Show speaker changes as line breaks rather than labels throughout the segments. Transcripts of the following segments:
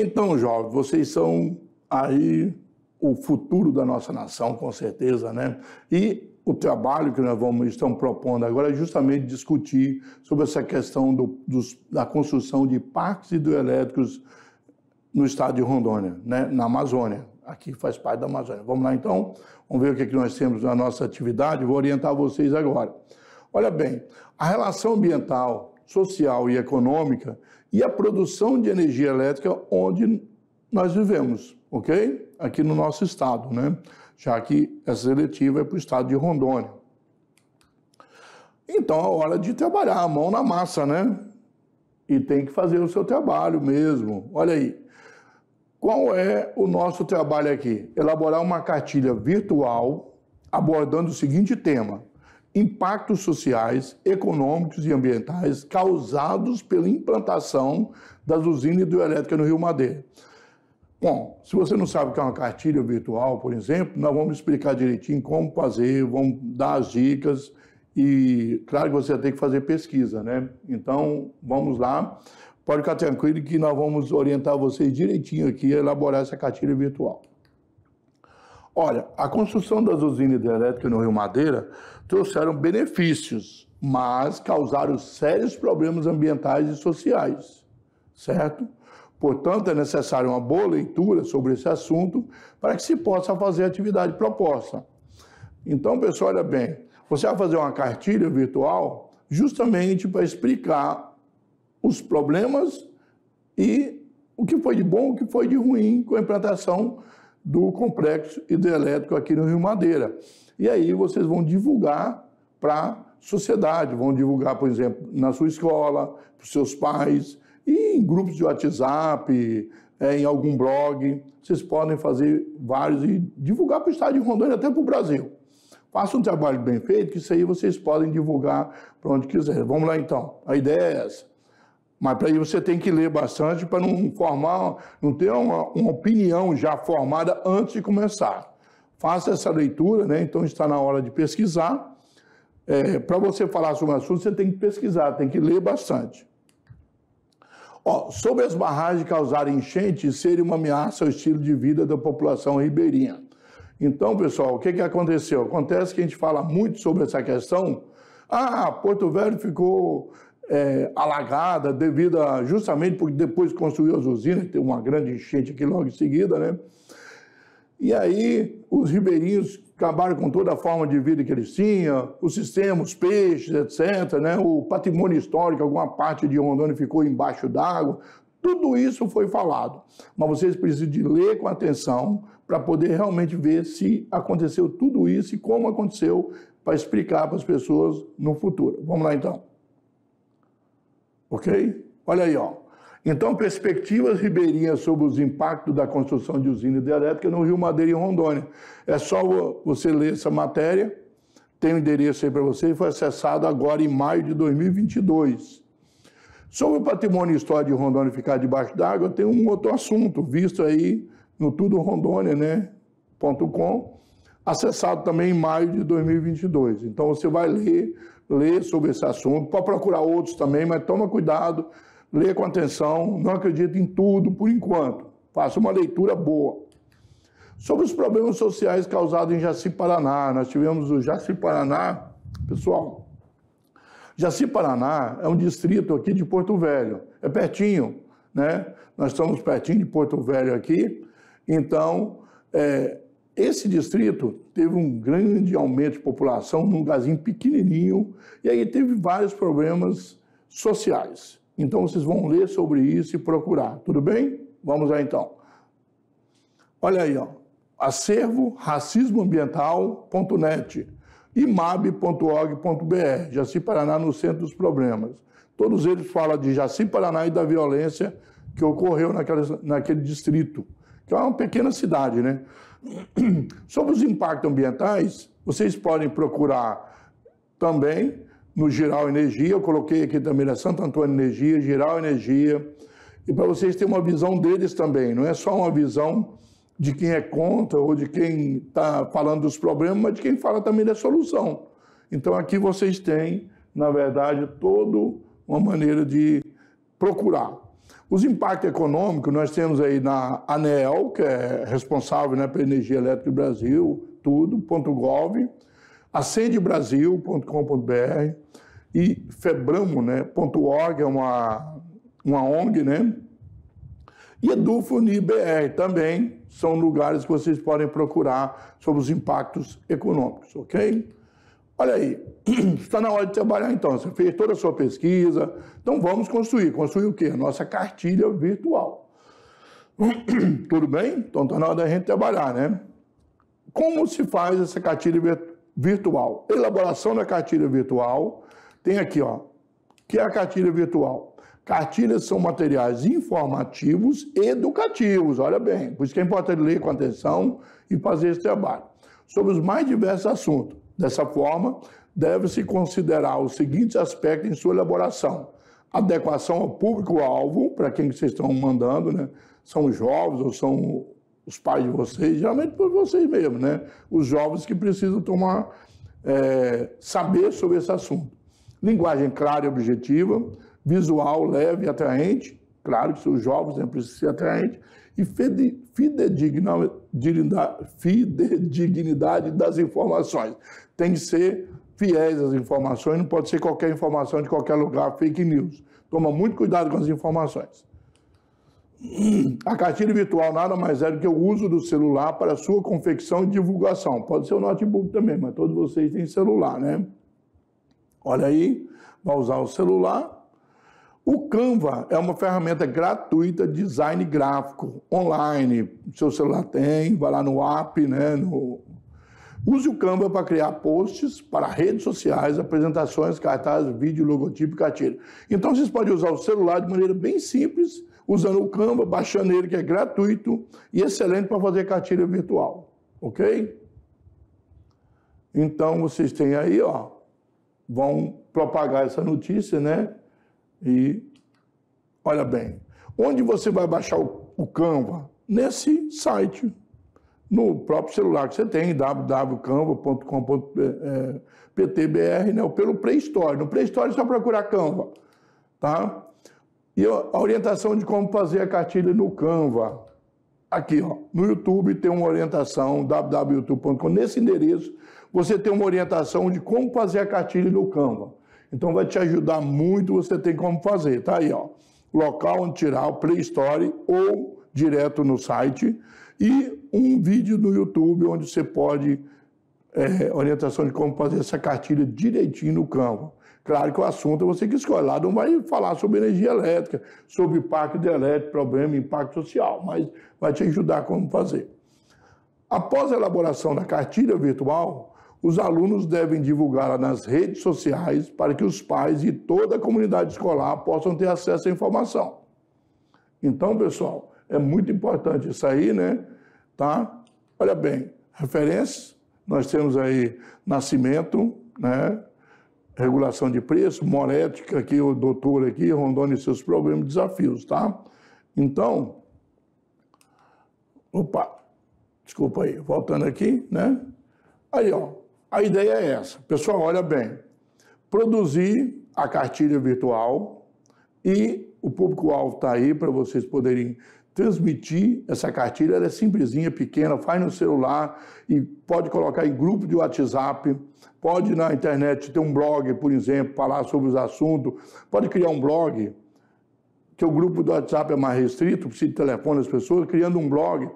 Então, jovens, vocês são aí o futuro da nossa nação, com certeza, né? E o trabalho que nós vamos estamos propondo agora é justamente discutir sobre essa questão do, dos, da construção de parques hidrelétricos no estado de Rondônia, né? na Amazônia. Aqui faz parte da Amazônia. Vamos lá, então? Vamos ver o que, é que nós temos na nossa atividade. Vou orientar vocês agora. Olha bem, a relação ambiental social e econômica e a produção de energia elétrica onde nós vivemos, ok? Aqui no nosso estado, né? Já que essa seletiva é para o estado de Rondônia. Então é hora de trabalhar, a mão na massa, né? E tem que fazer o seu trabalho mesmo. Olha aí. Qual é o nosso trabalho aqui? Elaborar uma cartilha virtual abordando o seguinte tema: impactos sociais, econômicos e ambientais causados pela implantação das usinas hidroelétricas no Rio Madeira. Bom, se você não sabe o que é uma cartilha virtual, por exemplo, nós vamos explicar direitinho como fazer, vamos dar as dicas e, claro, que você tem que fazer pesquisa, né? Então, vamos lá. Pode ficar tranquilo que nós vamos orientar vocês direitinho aqui a elaborar essa cartilha virtual. Olha, a construção das usinas hidrelétricas no Rio Madeira trouxeram benefícios, mas causaram sérios problemas ambientais e sociais, certo? Portanto, é necessário uma boa leitura sobre esse assunto para que se possa fazer a atividade proposta. Então, pessoal, olha bem, você vai fazer uma cartilha virtual justamente para explicar os problemas e o que foi de bom, o que foi de ruim com a implantação do complexo hidrelétrico aqui no Rio Madeira. E aí vocês vão divulgar para a sociedade, vão divulgar, por exemplo, na sua escola, para os seus pais, e em grupos de WhatsApp, é, em algum blog. Vocês podem fazer vários e divulgar para o estado de Rondônia, até para o Brasil. Faça um trabalho bem feito, que isso aí vocês podem divulgar para onde quiser. Vamos lá então. A ideia é essa. Mas para isso você tem que ler bastante para não formar, não ter uma, uma, opinião já formada antes de começar. Faça essa leitura, né? então está na hora de pesquisar. É, para você falar sobre o assunto, você tem que pesquisar, tem que ler bastante. Ó, sobre as barragens causarem enchente, serem uma ameaça ao estilo de vida da população ribeirinha. Então, pessoal, o que, que aconteceu? Acontece que a gente fala muito sobre essa questão. Ah, Porto Velho ficou é, alagada devido a, justamente porque depois construiu as usinas, teve uma grande enchente aqui logo em seguida, né? E aí os ribeirinhos acabaram com toda a forma de vida que eles tinham, os sistemas, os peixes, etc., né? o patrimônio histórico, alguma parte de Rondônia ficou embaixo d'água, tudo isso foi falado. Mas vocês precisam de ler com atenção para poder realmente ver se aconteceu tudo isso e como aconteceu para explicar para as pessoas no futuro. Vamos lá então. Ok? Olha aí, ó. Então, perspectivas ribeirinhas sobre os impactos da construção de usina hidrelétrica no Rio Madeira e Rondônia. É só você ler essa matéria, tem o um endereço aí para você, foi acessado agora em maio de 2022. Sobre o patrimônio histórico de Rondônia ficar debaixo d'água, tem um outro assunto, visto aí no tudorondônia.com, né? .com, acessado também em maio de 2022. Então você vai ler, ler sobre esse assunto, pode procurar outros também, mas toma cuidado, lê com atenção, não acredito em tudo por enquanto. Faça uma leitura boa. Sobre os problemas sociais causados em Jaci Paraná, nós tivemos o Jaci Paraná, pessoal. Jaci Paraná é um distrito aqui de Porto Velho, é pertinho, né? Nós estamos pertinho de Porto Velho aqui, então é, esse distrito teve um grande aumento de população num lugarzinho pequenininho e aí teve vários problemas sociais. Então vocês vão ler sobre isso e procurar, tudo bem? Vamos lá então. Olha aí, ó. Acervo racismoambiental.net imab.org.br, Jaci Paraná no centro dos problemas. Todos eles falam de Jaci Paraná e da violência que ocorreu naquela, naquele distrito que é uma pequena cidade, né? Sobre os impactos ambientais, vocês podem procurar também no Geral Energia, eu coloquei aqui também na né? Santo Antônio Energia, Geral Energia, e para vocês terem uma visão deles também, não é só uma visão de quem é contra ou de quem está falando dos problemas, mas de quem fala também da solução. Então aqui vocês têm, na verdade, toda uma maneira de procurar. Os impactos econômicos, nós temos aí na ANEEL, que é responsável né, pela energia elétrica do Brasil, tudo, ponto .gov, acendebrasil.com.br e febramo.org, né, ponto .org, é uma, uma ONG, né? E EduFunibr também são lugares que vocês podem procurar sobre os impactos econômicos, ok? Olha aí, está na hora de trabalhar então. Você fez toda a sua pesquisa, então vamos construir. Construir o quê? Nossa cartilha virtual. Tudo bem? Então está na hora da gente trabalhar, né? Como se faz essa cartilha virtual? Elaboração da cartilha virtual. Tem aqui, ó. que é a cartilha virtual? Cartilhas são materiais informativos educativos, olha bem. Por isso que é importante ler com atenção e fazer esse trabalho. Sobre os mais diversos assuntos Dessa forma, deve-se considerar os seguintes aspectos em sua elaboração: adequação ao público-alvo, para quem vocês estão mandando, né? São os jovens ou são os pais de vocês, geralmente por vocês mesmos, né? Os jovens que precisam tomar, é, saber sobre esse assunto. Linguagem clara e objetiva, visual leve e atraente, claro que os jovens né, precisam ser atraentes, e fidedignidade das informações. Tem que ser fiéis às informações, não pode ser qualquer informação de qualquer lugar, fake news. Toma muito cuidado com as informações. A cartilha virtual nada mais é do que o uso do celular para sua confecção e divulgação. Pode ser o notebook também, mas todos vocês têm celular, né? Olha aí, vai usar o celular o Canva é uma ferramenta gratuita de design gráfico, online. Seu celular tem, vai lá no app, né? No... Use o Canva para criar posts para redes sociais, apresentações, cartazes, vídeo, logotipo e cartilha. Então vocês podem usar o celular de maneira bem simples, usando o Canva, baixando ele, que é gratuito e excelente para fazer cartilha virtual. Ok? Então vocês têm aí, ó, vão propagar essa notícia, né? E olha bem, onde você vai baixar o, o Canva? Nesse site, no próprio celular que você tem, www.canva.com.ptbr, é, é, né, ou pelo Play Store. No Play Store é só procurar Canva, tá? E a orientação de como fazer a cartilha no Canva. Aqui, ó, no YouTube tem uma orientação, www.youtube.com. Nesse endereço, você tem uma orientação de como fazer a cartilha no Canva. Então vai te ajudar muito, você tem como fazer. Tá aí, ó. Local onde tirar o Play Store ou direto no site e um vídeo no YouTube onde você pode é, orientação de como fazer essa cartilha direitinho no campo. Claro que o assunto é você que escolhe. Lá não vai falar sobre energia elétrica, sobre impacto elétrico, problema, impacto social, mas vai te ajudar como fazer. Após a elaboração da cartilha virtual, os alunos devem divulgá-la nas redes sociais para que os pais e toda a comunidade escolar possam ter acesso à informação. Então, pessoal, é muito importante isso aí, né? Tá? Olha bem, referências, nós temos aí nascimento, né? regulação de preço, morética, aqui o doutor aqui, Rondônia e seus problemas e desafios, tá? Então, opa, desculpa aí, voltando aqui, né? Aí, ó, a ideia é essa. Pessoal, olha bem. Produzir a cartilha virtual e o público-alvo está aí para vocês poderem transmitir essa cartilha. Ela é simplesinha, pequena, faz no celular e pode colocar em grupo de WhatsApp, pode na internet ter um blog, por exemplo, falar sobre os assuntos, pode criar um blog que o grupo do WhatsApp é mais restrito, precisa de telefone das pessoas, criando um blog,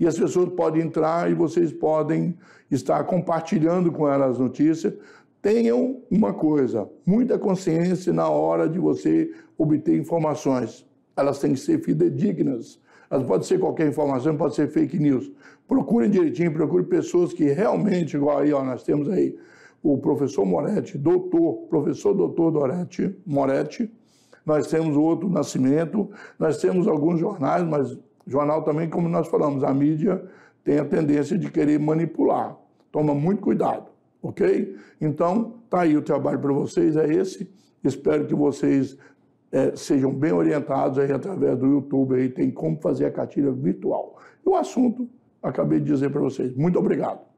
e as pessoas podem entrar e vocês podem estar compartilhando com elas as notícias. Tenham uma coisa, muita consciência na hora de você obter informações. Elas têm que ser fidedignas. Elas podem ser qualquer informação, pode ser fake news. Procurem direitinho, procurem pessoas que realmente, igual aí, ó, nós temos aí o professor Moretti, doutor, professor doutor Moretti Moretti, nós temos o outro nascimento, nós temos alguns jornais, mas jornal também, como nós falamos, a mídia tem a tendência de querer manipular. Toma muito cuidado, ok? Então, tá aí o trabalho para vocês, é esse. Espero que vocês é, sejam bem orientados aí através do YouTube, aí tem como fazer a cartilha virtual. E o assunto, acabei de dizer para vocês. Muito obrigado.